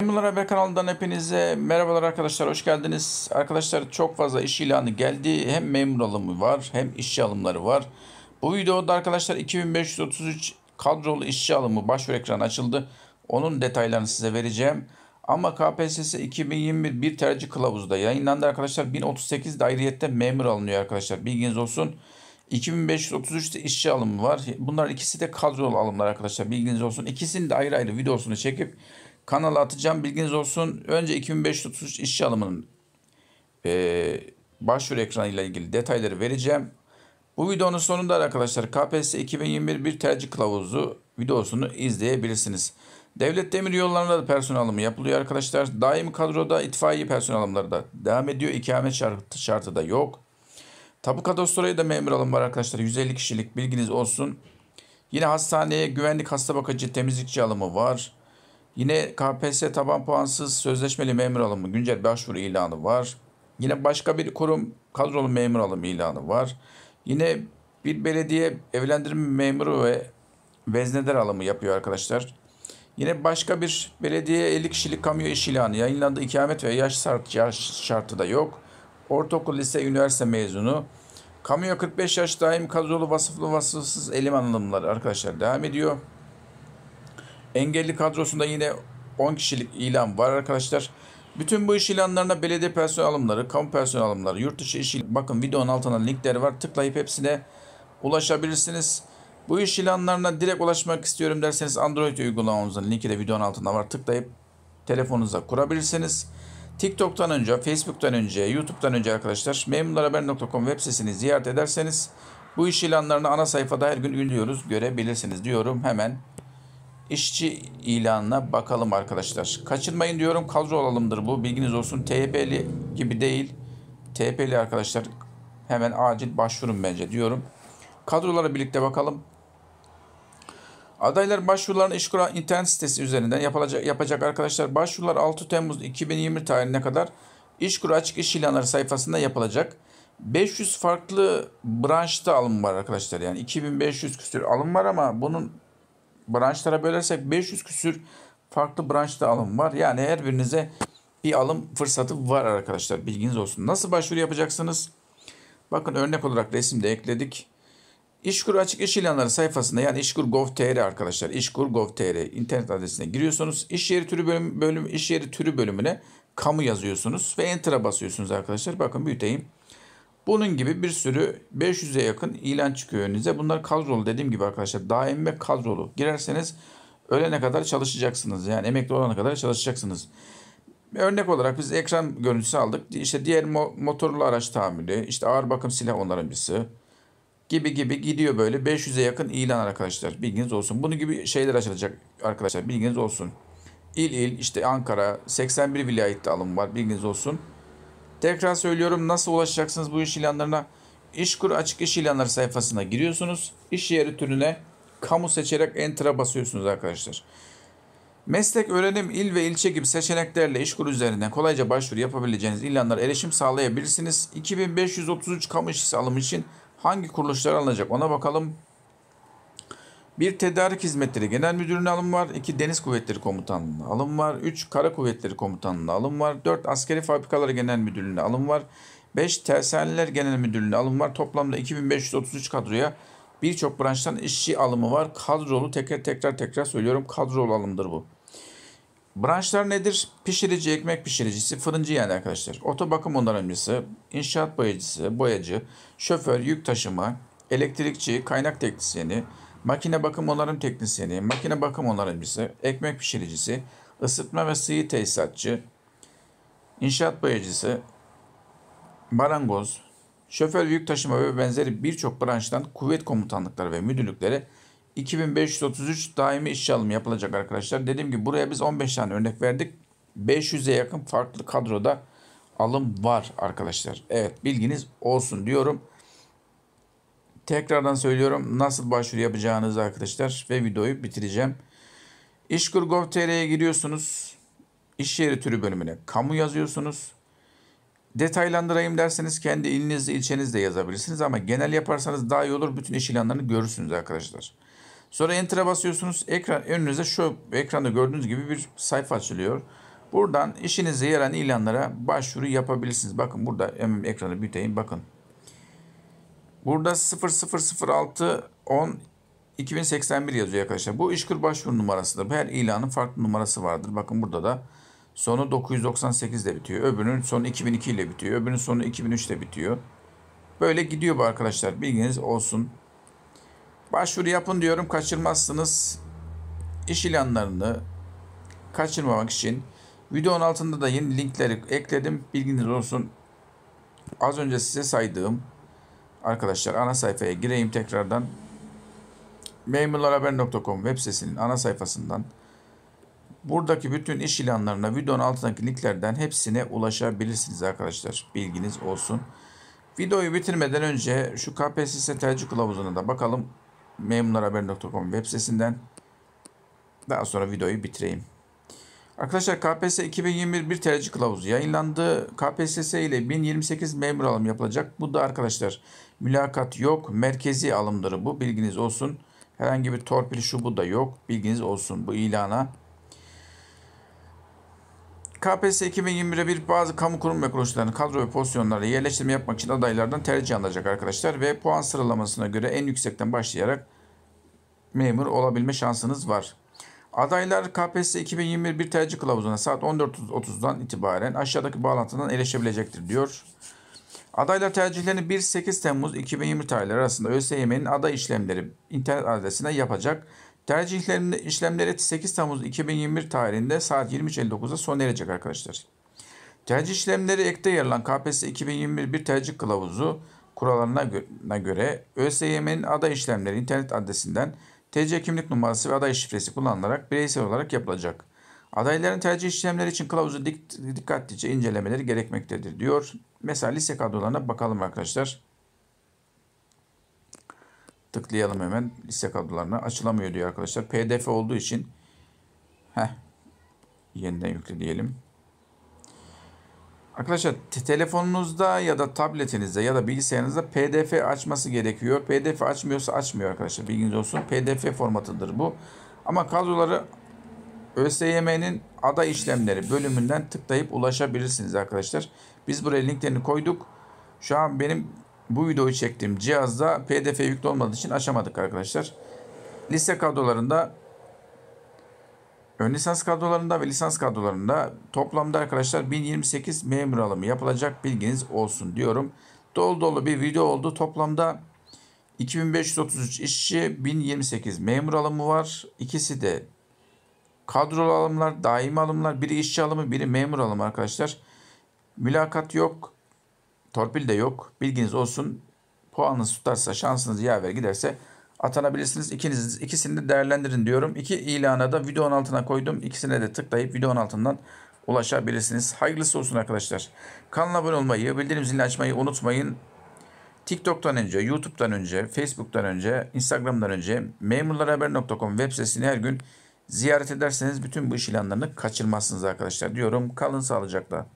Memurlar Haber kanalından hepinize merhabalar arkadaşlar hoş geldiniz. Arkadaşlar çok fazla iş ilanı geldi. Hem memur alımı var hem işçi alımları var. Bu videoda arkadaşlar 2533 kadrolu işçi alımı başvuru ekranı açıldı. Onun detaylarını size vereceğim. Ama KPSS 2021 bir tercih kılavuzda yayınlandı arkadaşlar. 1038 dairiyette memur alınıyor arkadaşlar. Bilginiz olsun. 2533'te işçi alımı var. Bunlar ikisi de kadrolu alımlar arkadaşlar. Bilginiz olsun. İkisini de ayrı ayrı videosunu çekip kanala atacağım. Bilginiz olsun. Önce 2533 işçi alımının e, başvuru ekranıyla ilgili detayları vereceğim. Bu videonun sonunda arkadaşlar KPSS 2021 bir tercih kılavuzu videosunu izleyebilirsiniz. Devlet demir yollarında da personel alımı yapılıyor arkadaşlar. Daim kadroda itfaiye personel alımları da devam ediyor. İkamet şartı, şartı da yok. Tapu kadastroya da memur alım var arkadaşlar. 150 kişilik bilginiz olsun. Yine hastaneye güvenlik hasta bakıcı temizlikçi alımı var. Yine KPSS taban puansız sözleşmeli memur alımı güncel başvuru ilanı var. Yine başka bir kurum kadrolu memur alımı ilanı var. Yine bir belediye evlendirme memuru ve vezneder alımı yapıyor arkadaşlar. Yine başka bir belediye 50 kişilik kamyo iş ilanı yayınlandı. İkamet ve yaş, şartı yaş şartı da yok. Ortaokul, lise, üniversite mezunu. kamyon 45 yaş daim kadrolu vasıflı vasıfsız eleman alımları arkadaşlar devam ediyor. Engelli kadrosunda yine 10 kişilik ilan var arkadaşlar. Bütün bu iş ilanlarına belediye personel alımları, kamu personel alımları, yurt dışı iş ilanları. Bakın videonun altına linkleri var. Tıklayıp hepsine ulaşabilirsiniz. Bu iş ilanlarına direkt ulaşmak istiyorum derseniz Android uygulamamızın linki de videonun altında var. Tıklayıp telefonunuza kurabilirsiniz. TikTok'tan önce, Facebook'tan önce, YouTube'dan önce arkadaşlar memurlarhaber.com web sitesini ziyaret ederseniz bu iş ilanlarını ana sayfada her gün ünlüyoruz görebilirsiniz diyorum. Hemen işçi ilanına bakalım arkadaşlar. Kaçırmayın diyorum kadro olalımdır bu bilginiz olsun. TYP'li gibi değil. TYP'li arkadaşlar hemen acil başvurun bence diyorum. Kadrolara birlikte bakalım. Adaylar başvurularını İşkur'a internet sitesi üzerinden yapılacak, yapacak arkadaşlar. Başvurular 6 Temmuz 2020 tarihine kadar İşkur Açık iş ilanları sayfasında yapılacak. 500 farklı branşta alım var arkadaşlar. Yani 2500 küsür alım var ama bunun branşlara bölersek 500 küsür farklı branşta alım var. Yani her birinize bir alım fırsatı var arkadaşlar. Bilginiz olsun. Nasıl başvuru yapacaksınız? Bakın örnek olarak resimde ekledik. İşkur açık iş ilanları sayfasında yani işkur.gov.tr arkadaşlar işkur.gov.tr internet adresine giriyorsunuz. İş yeri türü bölüm, bölüm iş yeri türü bölümüne kamu yazıyorsunuz ve enter'a basıyorsunuz arkadaşlar. Bakın büyüteyim. Bunun gibi bir sürü 500'e yakın ilan çıkıyor önünüze. Bunlar kadrolu dediğim gibi arkadaşlar daim ve kadrolu. Girerseniz ölene kadar çalışacaksınız. Yani emekli olana kadar çalışacaksınız. Örnek olarak biz ekran görüntüsü aldık. İşte diğer mo- motorlu araç tamiri, işte ağır bakım silah onarımcısı gibi gibi gidiyor böyle. 500'e yakın ilan arkadaşlar bilginiz olsun. Bunun gibi şeyler açılacak arkadaşlar bilginiz olsun. İl il işte Ankara 81 vilayette alım var bilginiz olsun. Tekrar söylüyorum nasıl ulaşacaksınız bu iş ilanlarına? İşkur açık iş ilanları sayfasına giriyorsunuz. İş yeri türüne kamu seçerek enter'a basıyorsunuz arkadaşlar. Meslek, öğrenim, il ve ilçe gibi seçeneklerle işkur üzerinden kolayca başvuru yapabileceğiniz ilanlara erişim sağlayabilirsiniz. 2533 kamu işçisi alım için hangi kuruluşlar alınacak ona bakalım. Bir tedarik hizmetleri genel müdürüne alım var. iki deniz kuvvetleri komutanlığına alım var. Üç kara kuvvetleri komutanlığına alım var. Dört askeri fabrikaları genel müdürlüğüne alım var. Beş tersaneler genel müdürlüğüne alım var. Toplamda 2533 kadroya birçok branştan işçi alımı var. Kadrolu tekrar tekrar tekrar söylüyorum kadrolu alımdır bu. Branşlar nedir? Pişirici, ekmek pişiricisi, fırıncı yani arkadaşlar. Oto bakım onarımcısı, inşaat boyacısı, boyacı, şoför, yük taşıma, elektrikçi, kaynak teknisyeni, Makine bakım onarım teknisyeni, makine bakım onarımcısı, ekmek pişiricisi, ısıtma ve sıyı tesisatçı, inşaat boyacısı, Barangoz, şoför yük taşıma ve benzeri birçok branştan kuvvet komutanlıkları ve müdürlüklere 2533 daimi işçi alımı yapılacak arkadaşlar. Dediğim gibi buraya biz 15 tane örnek verdik. 500'e yakın farklı kadroda alım var arkadaşlar. Evet bilginiz olsun diyorum. Tekrardan söylüyorum nasıl başvuru yapacağınızı arkadaşlar ve videoyu bitireceğim. İşkur.gov.tr'ye giriyorsunuz. İş yeri türü bölümüne kamu yazıyorsunuz. Detaylandırayım derseniz kendi ilinizde ilçenizde yazabilirsiniz ama genel yaparsanız daha iyi olur. Bütün iş ilanlarını görürsünüz arkadaşlar. Sonra enter'a basıyorsunuz. Ekran önünüze şu ekranda gördüğünüz gibi bir sayfa açılıyor. Buradan işinize yarayan ilanlara başvuru yapabilirsiniz. Bakın burada hemen ekranı büyüteyim. Bakın Burada 0006 10 2081 yazıyor arkadaşlar. Bu işkur başvuru numarasıdır. Her ilanın farklı numarası vardır. Bakın burada da sonu 998 ile bitiyor. Öbürünün sonu 2002 ile bitiyor. Öbürünün sonu 2003 ile bitiyor. Böyle gidiyor bu arkadaşlar. Bilginiz olsun. Başvuru yapın diyorum. Kaçırmazsınız. İş ilanlarını kaçırmamak için videonun altında da yeni linkleri ekledim. Bilginiz olsun. Az önce size saydığım Arkadaşlar ana sayfaya gireyim tekrardan. Memurlarhaber.com web sitesinin ana sayfasından buradaki bütün iş ilanlarına videonun altındaki linklerden hepsine ulaşabilirsiniz arkadaşlar. Bilginiz olsun. Videoyu bitirmeden önce şu KPSS tercih kılavuzuna da bakalım. Memurlarhaber.com web sitesinden. Daha sonra videoyu bitireyim. Arkadaşlar KPSS 2021 bir tercih kılavuzu yayınlandı. KPSS ile 1028 memur alım yapılacak. Bu da arkadaşlar Mülakat yok. Merkezi alımları bu. Bilginiz olsun. Herhangi bir torpil şu bu da yok. Bilginiz olsun bu ilana. KPSS 2021'e bir bazı kamu kurum ve kuruluşlarının kadro ve pozisyonlarla yerleştirme yapmak için adaylardan tercih alınacak arkadaşlar ve puan sıralamasına göre en yüksekten başlayarak memur olabilme şansınız var. Adaylar KPSS 2021 bir tercih kılavuzuna saat 14.30'dan itibaren aşağıdaki bağlantıdan erişebilecektir diyor. Adaylar tercihlerini 1-8 Temmuz 2020 tarihleri arasında ÖSYM'nin aday işlemleri internet adresine yapacak. Tercihlerin işlemleri 8 Temmuz 2021 tarihinde saat 23.59'da sona erecek arkadaşlar. Tercih işlemleri ekte yer alan KPSS 2021 tercih kılavuzu kurallarına göre ÖSYM'nin aday işlemleri internet adresinden TC kimlik numarası ve aday şifresi kullanılarak bireysel olarak yapılacak. Adayların tercih işlemleri için kılavuzu dikkatlice incelemeleri gerekmektedir diyor. Mesela lise kadrolarına bakalım arkadaşlar. Tıklayalım hemen lise kadrolarına. Açılamıyor diyor arkadaşlar. PDF olduğu için heh, yeniden yükle diyelim. Arkadaşlar telefonunuzda ya da tabletinizde ya da bilgisayarınızda PDF açması gerekiyor. PDF açmıyorsa açmıyor arkadaşlar. Bilginiz olsun. PDF formatıdır bu. Ama kadroları ÖSYM'nin ada işlemleri bölümünden tıklayıp ulaşabilirsiniz arkadaşlar. Biz buraya linklerini koyduk. Şu an benim bu videoyu çektiğim cihazda pdf yüklü olmadığı için açamadık arkadaşlar. Lise kadrolarında ön lisans kadrolarında ve lisans kadrolarında toplamda arkadaşlar 1028 memur alımı yapılacak bilginiz olsun diyorum. Dolu dolu bir video oldu. Toplamda 2533 işçi 1028 memur alımı var. İkisi de Kadrolu alımlar, daimi alımlar, biri işçi alımı, biri memur alımı arkadaşlar. Mülakat yok, torpil de yok. Bilginiz olsun. Puanınız tutarsa, şansınız yaver giderse atanabilirsiniz. İkiniz, ikisini de değerlendirin diyorum. İki ilana da videonun altına koydum. İkisine de tıklayıp videonun altından ulaşabilirsiniz. Hayırlısı olsun arkadaşlar. Kanala abone olmayı, bildirim zilini açmayı unutmayın. TikTok'tan önce, YouTube'dan önce, Facebook'tan önce, Instagram'dan önce memurlarhaber.com web sitesini her gün ziyaret ederseniz bütün bu iş ilanlarını kaçırmazsınız arkadaşlar diyorum. Kalın sağlıcakla.